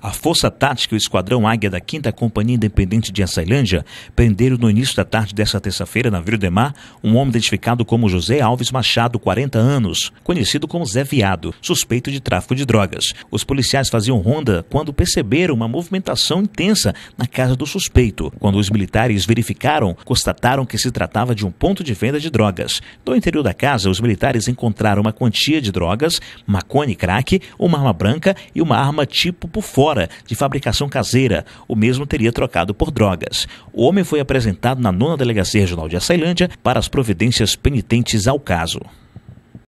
A Força Tática e o Esquadrão Águia da 5 Companhia Independente de Açailândia prenderam no início da tarde desta terça-feira, na Vila Mar, um homem identificado como José Alves Machado, 40 anos, conhecido como Zé Viado, suspeito de tráfico de drogas. Os policiais faziam ronda quando perceberam uma movimentação intensa na casa do suspeito. Quando os militares verificaram, constataram que se tratava de um ponto de venda de drogas. No interior da casa, os militares encontraram uma quantia de drogas, maconha e crack, uma arma branca e uma arma tipo por fora de fabricação caseira. O mesmo teria trocado por drogas. O homem foi apresentado na nona delegacia regional de Açailândia para as providências penitentes ao caso.